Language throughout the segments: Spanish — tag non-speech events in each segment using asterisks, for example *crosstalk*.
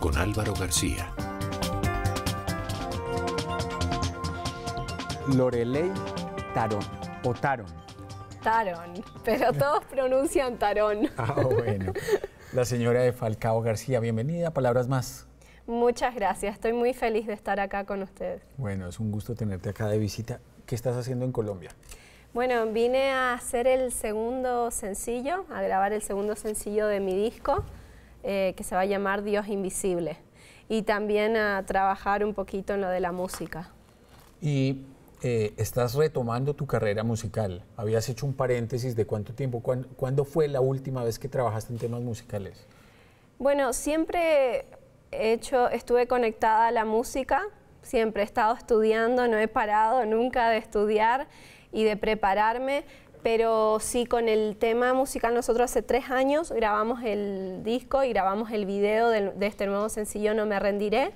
con Álvaro García. Lorelei Tarón o Tarón, Tarón, pero *laughs* todos pronuncian Tarón. Ah, bueno. La señora de Falcao García, bienvenida. Palabras más. Muchas gracias, estoy muy feliz de estar acá con ustedes. Bueno, es un gusto tenerte acá de visita. ¿Qué estás haciendo en Colombia? Bueno, vine a hacer el segundo sencillo, a grabar el segundo sencillo de mi disco. Eh, que se va a llamar Dios Invisible y también a trabajar un poquito en lo de la música. Y eh, estás retomando tu carrera musical. Habías hecho un paréntesis de cuánto tiempo, cuándo, fue la última vez que trabajaste en temas musicales. Bueno, siempre hecho, estuve conectada a la música, siempre he estado estudiando, no he parado nunca de estudiar y de prepararme. Pero sí, con el tema musical nosotros hace tres años grabamos el disco y grabamos el video de, este nuevo sencillo No me rendiré.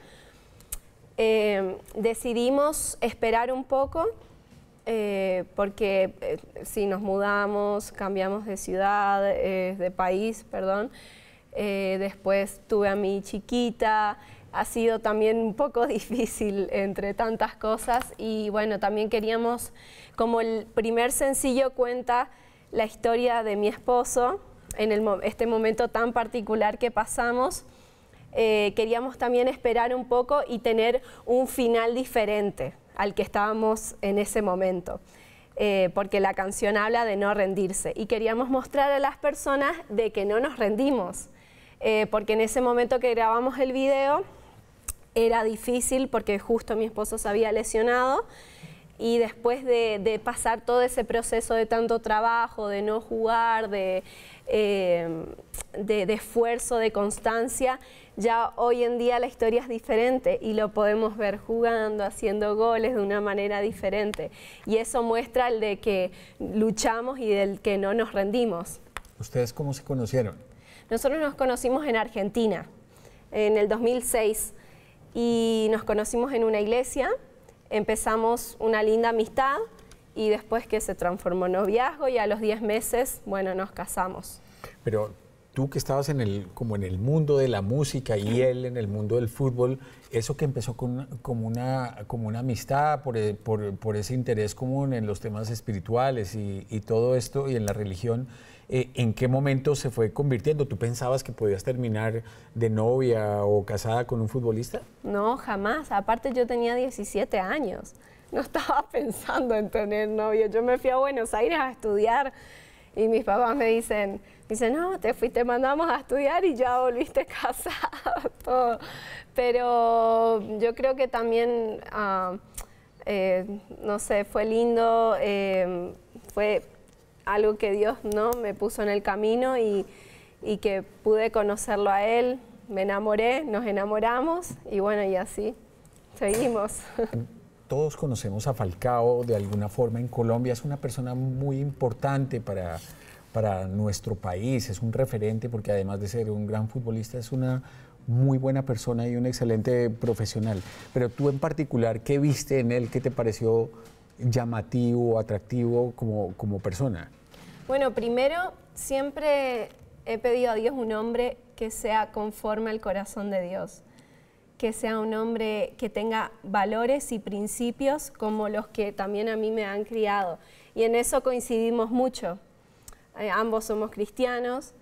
Em, decidimos esperar un poco eh, porque eh, si nos mudamos, cambiamos de ciudad, eh, de país, perdón. después tuve a mi chiquita, ha sido también un poco *laughs* difícil entre tantas cosas y bueno, también queríamos, como el primer sencillo cuenta la historia de mi esposo en este momento tan particular que pasamos, eh, queríamos también esperar un poco y tener un final diferente al que estábamos en ese momento. Eh, porque la canción habla de no rendirse y queríamos mostrar a las personas de que no nos rendimos, eh, porque en ese momento que grabamos el video era difícil porque justo mi esposo se había lesionado y después de, pasar todo ese proceso de tanto trabajo, de no jugar, de, eh, de, de esfuerzo, de constancia, ya hoy en día la historia es diferente y lo podemos ver jugando, haciendo goles de una manera diferente. Y eso muestra el de que luchamos y del que no nos rendimos. ¿Ustedes cómo se conocieron? Nosotros nos conocimos en Argentina, en el 2006 y nos conocimos en una iglesia, empezamos una linda amistad y después que se transformó en noviazgo y a los 10 meses, bueno, nos casamos. Pero tú que estabas en el, como en el mundo de la música y él en el mundo del fútbol, eso que empezó como, una, como una amistad eh, por, ese interés común en los temas espirituales y, todo esto y en la religión, eh, ¿en qué momento se fue convirtiendo? ¿Tú pensabas que podías terminar de novia o casada con un futbolista? No, jamás. Aparte yo tenía 17 años. No estaba *laughs* pensando en tener novio. Yo me fui a Buenos Aires a estudiar y mis papás me dicen, dice, no, te fuiste, mandamos a estudiar y ya volviste casado, *laughs* Pero yo creo que también, ah, eh, no sé, fue lindo, eh, fue algo que Dios ¿no? me puso en el camino y, y que pude conocerlo a Él, me enamoré, nos enamoramos y bueno, y así seguimos. *laughs* Todos conocemos a Falcao de alguna forma en Colombia, es una persona muy importante para para nuestro país, es un referente porque además de ser un gran futbolista es una muy buena persona y un excelente profesional. Pero tú en particular, ¿qué viste en él? ¿Qué te pareció llamativo, atractivo como, como persona? Bueno, primero siempre he pedido a Dios un hombre que sea conforme al corazón de Dios, que sea un hombre que tenga valores y principios como los que también a mí me han criado. Y en eso coincidimos mucho. Eh, ambos somos cristianos.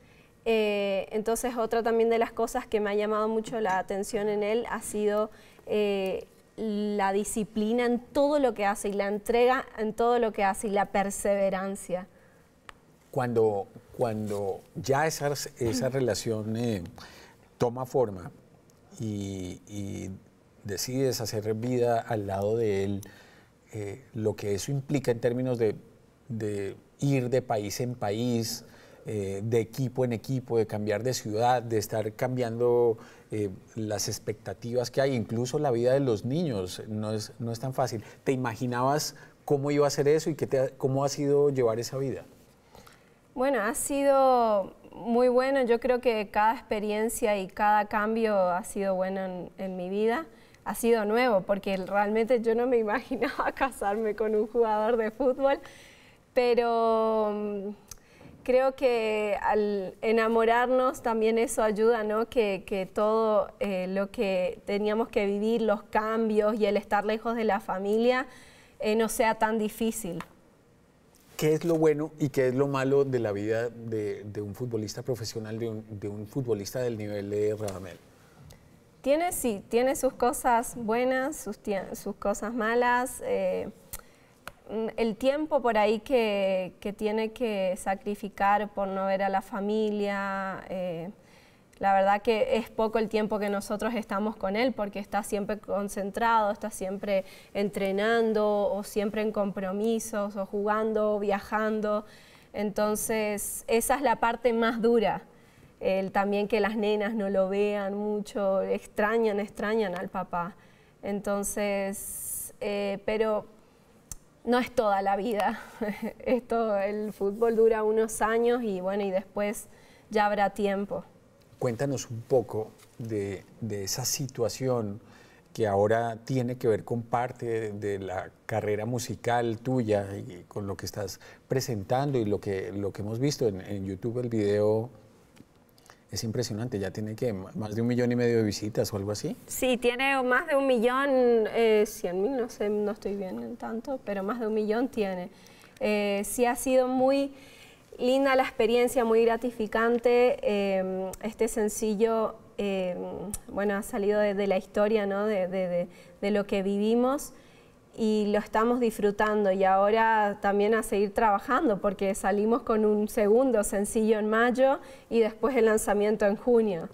Eh, entonces, otra también de las cosas que me ha llamado mucho la atención en él ha sido eh, la disciplina en todo lo que hace y la entrega en todo lo que hace y la perseverancia. Cuando, cuando ya esa, esa *clears throat* relación toma forma y, decides hacer vida al lado de él, lo que eso implica en términos de ir de país en país, eh, de equipo en equipo, de cambiar de ciudad, de estar cambiando eh, las expectativas que hay, incluso la vida de los niños, no es, tan fácil. ¿Te imaginabas cómo iba a ser eso y qué cómo ha sido llevar esa vida? Bueno, ha sido muy bueno. Yo creo que cada experiencia y cada cambio ha sido bueno en, mi vida. Ha sido nuevo porque realmente yo no me *laughs* imaginaba casarme con un jugador de fútbol pero mm, creo que al enamorarnos también eso ayuda, ¿no? Que, que todo eh, lo que teníamos que vivir, los cambios y el estar lejos de la familia, eh, no sea tan difícil. ¿Qué es lo bueno y qué es lo malo de la vida de, de un futbolista profesional, de un, futbolista del nivel de Radamel? Tiene, sí, tiene sus cosas buenas, sus, sus cosas malas. Eh, Mm, el tiempo por ahí que, tiene que sacrificar por no ver a la familia, eh, la verdad que es poco el tiempo que nosotros estamos con él porque está siempre concentrado, está siempre entrenando o siempre en compromisos o jugando, viajando. Entonces, esa es la parte más dura. El, también que las nenas no lo vean mucho, extrañan, extrañan al papá. Entonces, eh, pero no es toda la vida. *laughs* Esto, el fútbol dura unos años y bueno, y después ya habrá tiempo. Cuéntanos un poco de, esa situación que ahora tiene que ver con parte de, la carrera musical tuya y con lo que estás presentando y lo que, lo que hemos visto en YouTube, el video es impresionante, ya tiene que más de un millón y medio de visitas o algo así. Sí, tiene más de un millón, eh, cien mil, no sé, no estoy bien en tanto, pero más de un millón tiene. Eh, sí ha sido muy linda la experiencia, muy gratificante. Em, este sencillo, em, bueno, ha salido de, la historia, ¿no? de, de, de lo que vivimos y lo estamos disfrutando y ahora también a seguir trabajando porque salimos con un segundo sencillo en mayo y después el lanzamiento en junio.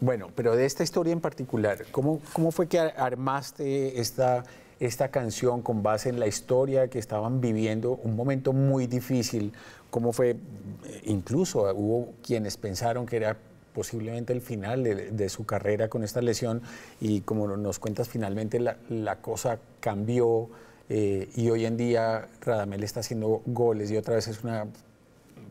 Bueno, pero de esta historia en particular, ¿cómo, cómo fue que armaste esta, esta canción con base en la historia que estaban viviendo, un momento muy difícil? ¿Cómo fue? Incluso hubo quienes pensaron que era posiblemente el final de, su carrera con esta lesión y como nos cuentas finalmente la, cosa cambió eh, y hoy en día Radamel está haciendo goles y otra vez es una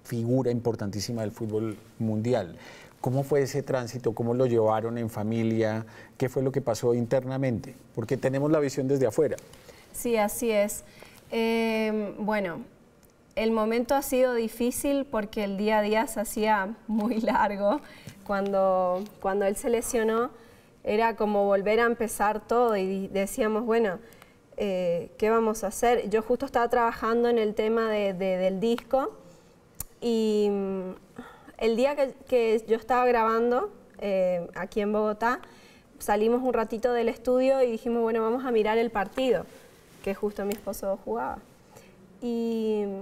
figura importantísima del fútbol mundial. ¿Cómo fue ese tránsito? ¿Cómo lo llevaron en familia? ¿Qué fue lo que pasó internamente? Porque tenemos la visión desde afuera. Sí, así es. Em, bueno, el momento ha sido difícil porque el día a día se hacía muy *laughs* largo, cuando, cuando él se lesionó, era como volver a empezar todo y decíamos, bueno, eh, ¿qué vamos a hacer? Yo justo estaba trabajando en el tema del disco y mm, el día que, yo estaba grabando eh, aquí en Bogotá, salimos un ratito del estudio y dijimos, bueno, vamos a mirar el partido que justo mi esposo jugaba. Y mm,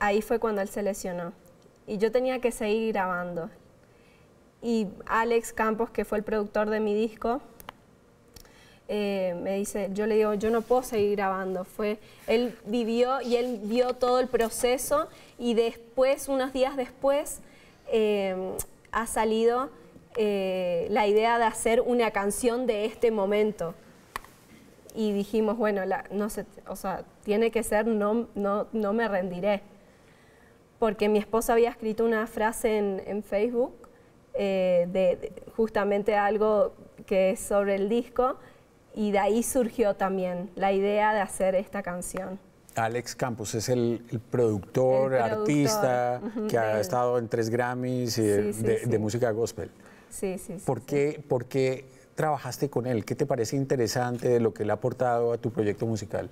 ahí fue cuando él se lesionó. Y yo tenía que seguir grabando y Alex Campos, que fue el productor de mi disco, eh, me dice, yo le digo, yo no puedo seguir grabando. Fue, él vivió y él vio todo el proceso y después, unos días después, eh, ha salido eh, la idea de hacer una canción de este momento. Y dijimos, bueno, no sé, o sea, tiene que ser no, no, no me rendiré. Porque mi esposa había escrito una frase en Facebook eh, de, justamente algo que es sobre el disco y de ahí surgió también la idea de hacer esta canción. Alex Campos es el, productor, artista que ha estado en tres Grammys eh, de, música gospel. Sí, sí. ¿Por, qué, ¿Por qué trabajaste con él? ¿Qué te parece interesante de lo que le ha aportado a tu proyecto musical?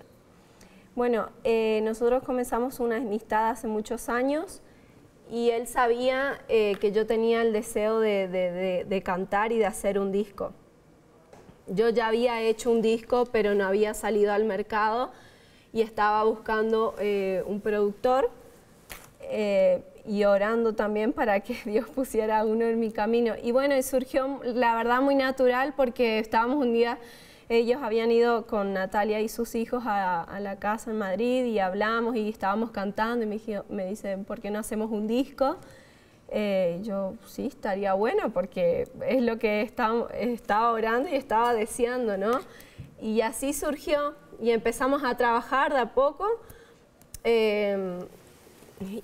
Bueno, eh, nosotros comenzamos una amistad hace muchos años y él sabía eh, que yo tenía el deseo de, cantar y de hacer un disco. Yo ya había hecho un disco, pero no había salido al mercado y estaba buscando eh, un productor eh, y orando también para que *laughs* Dios pusiera uno en mi camino. Y bueno, surgió la verdad muy natural porque estábamos un día ellos habían ido con Natalia y sus hijos a, la casa en Madrid y hablamos y estábamos cantando y me, dicen, ¿por qué no hacemos un disco? Eh, yo sí estaría bueno porque es lo que estaba, orando y estaba deseando, ¿no? Y así surgió y empezamos a trabajar de a poco. Em,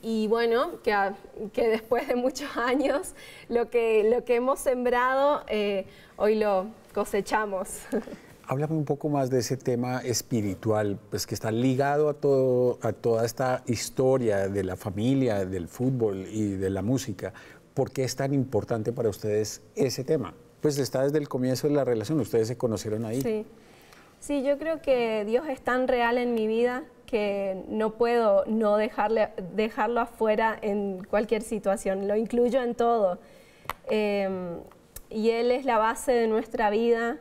y bueno, que, después de muchos *laughs* años lo que, lo que hemos sembrado eh, hoy lo cosechamos. *laughs* Háblame un poco más de ese tema espiritual, pues que está ligado a, todo, a toda esta historia de la familia, del fútbol y de la música. ¿Por qué es tan importante para ustedes ese tema? Pues está desde el comienzo de la relación, ustedes se conocieron ahí. Sí, sí yo creo que Dios es tan real en mi vida que no puedo no dejarle, dejarlo afuera en cualquier situación, lo incluyo en todo. Em, y Él es la base de nuestra vida,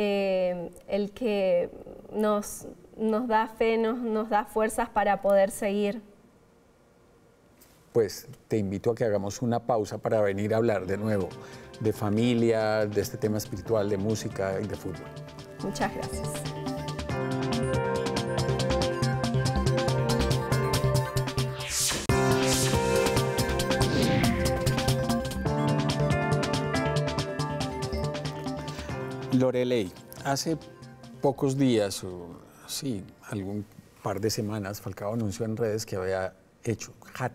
eh, el que nos, nos da fe, nos, nos da fuerzas para poder seguir. Pues te invito a que hagamos una pausa para venir a hablar de nuevo de familia, de este tema espiritual, de música y de fútbol. Muchas gracias. Lorelei, hace pocos días, o sí, algún par de semanas, Falcao anunció en redes que había hecho hat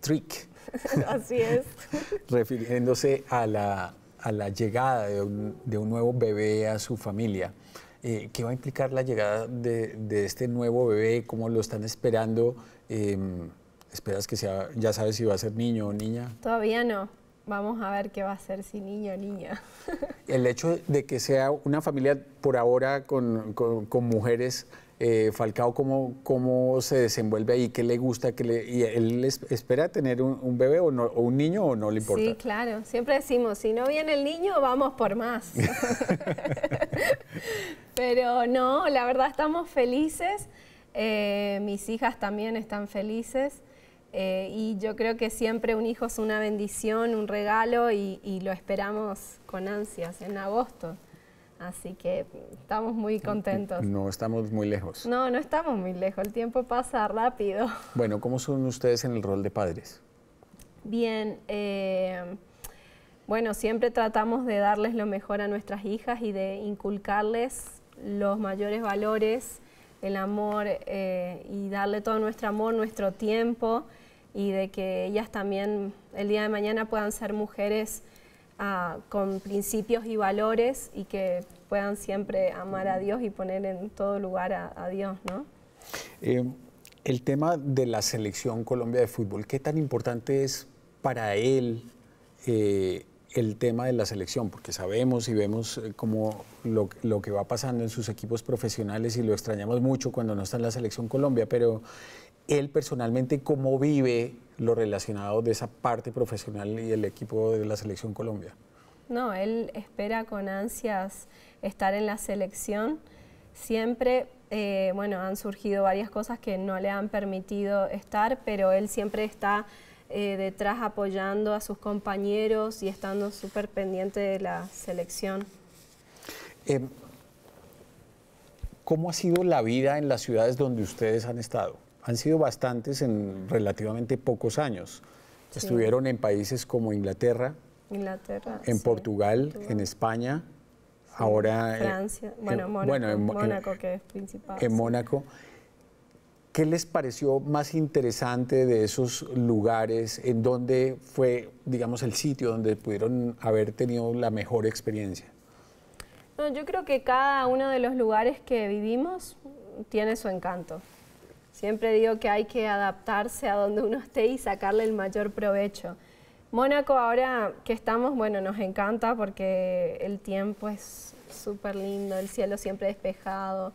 trick. *laughs* Así es. *laughs* refiriéndose a la, a la llegada de un, de un, nuevo bebé a su familia. Eh, ¿Qué va a implicar la llegada de, este nuevo bebé? ¿Cómo lo están esperando? Em, ¿Esperas que sea, ya sabes si va a ser niño o niña? Todavía no vamos a ver qué va a ser si niño o niña. *laughs* El hecho de que sea una familia por ahora con, mujeres, eh, Falcao, ¿cómo, se desenvuelve ahí? ¿Qué le gusta? ¿Qué ¿Él espera tener un, bebé o, un niño o no le importa? Sí, claro. Siempre decimos, si no viene el niño, vamos por más. *laughs* Pero no, la verdad estamos felices. Eh, mis hijas también están felices. Eh, y yo creo que siempre un hijo es una bendición, un regalo y, lo esperamos con ansias en agosto. Así que estamos muy ah, contentos. No estamos muy lejos. No, no estamos muy lejos. El tiempo pasa rápido. *laughs* Bueno, ¿cómo son ustedes en el rol de padres? Bien, eh, bueno, siempre tratamos de darles lo mejor a nuestras hijas y de inculcarles los mayores valores el amor eh, y darle todo nuestro amor, nuestro tiempo y de que ellas también el día de mañana puedan ser mujeres ah, con principios y valores y que puedan siempre amar a Dios y poner en todo lugar a, Dios, ¿no? Eh, el tema de la selección Colombia de fútbol, ¿qué tan importante es para él eh, el tema de la selección, porque sabemos y vemos eh, cómo lo, que va pasando en sus equipos profesionales y lo extrañamos mucho cuando no está en la selección Colombia, pero él personalmente, ¿cómo vive lo relacionado de esa parte profesional y el equipo de la selección Colombia? No, él espera con ansias estar en la selección. Siempre, eh, bueno, han surgido varias cosas que no le han permitido estar, pero él siempre está eh, detrás apoyando a sus compañeros y estando súper pendiente de la selección. Eh, ¿Cómo ha sido la vida en las ciudades donde ustedes han estado? Han sido bastantes en relativamente pocos años. Estuvieron en países como Inglaterra, en Portugal, eh, en España, ahora en, Mónaco que es principal. En Mónaco. ¿Qué les pareció más interesante de esos lugares? ¿En dónde fue, digamos, el sitio donde pudieron haber tenido la mejor experiencia? No, yo creo que cada uno de los lugares que vivimos tiene su encanto. Siempre digo que hay que adaptarse a donde uno esté y sacarle el mayor provecho. Mónaco ahora que estamos, bueno, nos encanta porque el tiempo es súper lindo, el cielo siempre despejado.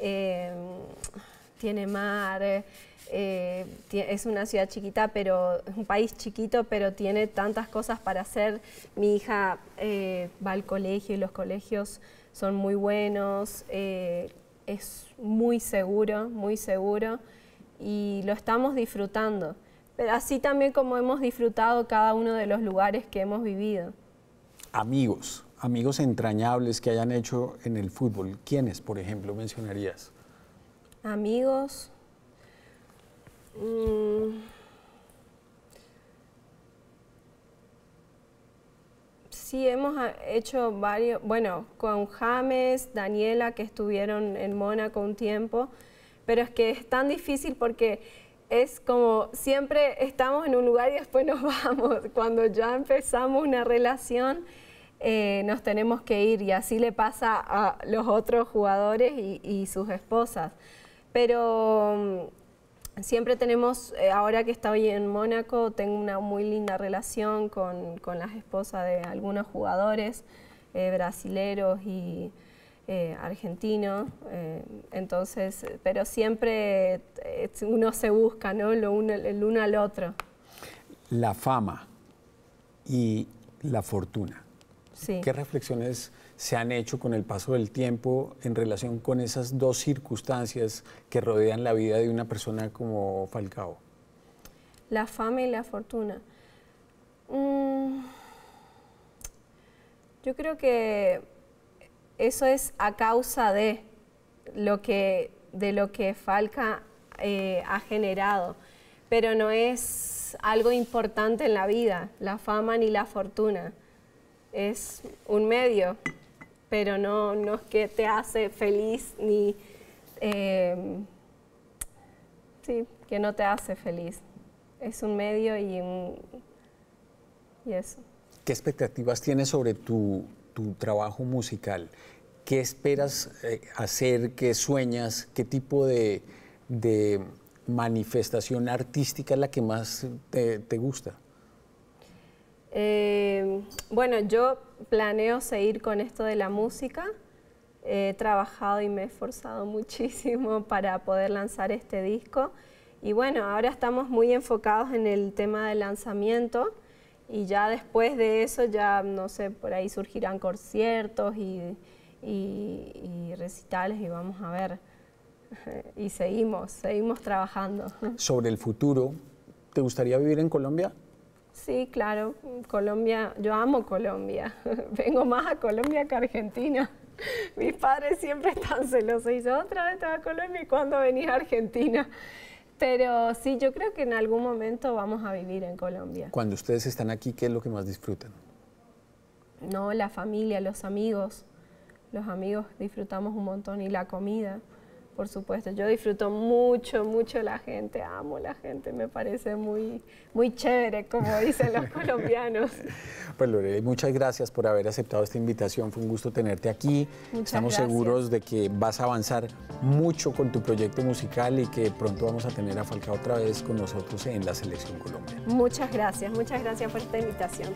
Eh, tiene mar, eh, eh, es una ciudad chiquita, pero es un país chiquito, pero tiene tantas cosas para hacer. Mi hija eh, va al colegio y los colegios son muy buenos, es muy seguro, muy seguro, y lo estamos disfrutando. así también como hemos disfrutado cada uno de los lugares que hemos vivido. Amigos, amigos entrañables que hayan hecho en el fútbol, ¿quiénes, por ejemplo, mencionarías? amigos. Mm, sí, hemos hecho varios, bueno, con James, Daniela, que estuvieron en Mónaco un tiempo, pero es que es tan difícil porque es como siempre estamos en un lugar y después nos *laughs* vamos. Cuando ya empezamos una relación, eh, nos tenemos que ir y así le pasa a los otros jugadores y sus esposas. Pero mm, siempre tenemos, eh, ahora que estoy en Mónaco, tengo una muy linda relación con, las esposas de algunos jugadores eh, brasileros y eh, argentinos. entonces, pero siempre uno se busca, ¿no? el uno al otro. La fama y la fortuna. Sí. ¿Qué reflexiones se han hecho con el paso del tiempo en relación con esas dos circunstancias que rodean la vida de una persona como Falcao? La fama y la fortuna. Mm, yo creo que eso es a causa de lo que, de lo que Falca eh, ha generado, pero no es algo importante en la vida, la fama ni la fortuna. Es un medio, pero no, no es que te hace feliz ni... Eh, sí, que no te hace feliz. Es un medio y, y eso. ¿Qué expectativas tienes sobre tu, trabajo musical? ¿Qué esperas eh, hacer? ¿Qué sueñas? ¿Qué tipo de, manifestación artística es la que más te gusta? Eh, bueno, yo planeo seguir con esto de la música. He trabajado y me he esforzado *laughs* muchísimo para poder lanzar este disco. Y bueno, ahora estamos muy enfocados en el tema del lanzamiento y ya después de eso ya, no sé, por ahí surgirán conciertos y, y recitales y vamos a ver. *laughs* Y seguimos, seguimos trabajando. Sobre el futuro, ¿te gustaría vivir en Colombia? Sí, claro, Colombia, yo amo Colombia, *laughs* vengo más a Colombia que a Argentina. *laughs* Mis padres siempre están celosos y yo otra vez estaba a Colombia y cuando venís a Argentina. Pero sí, yo creo que en algún momento vamos a vivir en Colombia. Cuando ustedes están aquí, ¿qué es lo que más disfrutan? No, la familia, los amigos. Los amigos disfrutamos un montón y la comida por supuesto. Yo disfruto mucho, mucho la gente, amo la gente, me parece muy, muy chévere, como dicen los *laughs* colombianos. Pues Lorelei, muchas gracias por haber aceptado esta invitación, fue un gusto tenerte aquí. Estamos seguros de que vas a avanzar mucho con tu proyecto musical y que pronto vamos a tener a Falca otra vez con nosotros en la Selección Colombia. Muchas gracias, muchas gracias por esta invitación.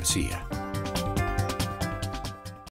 García.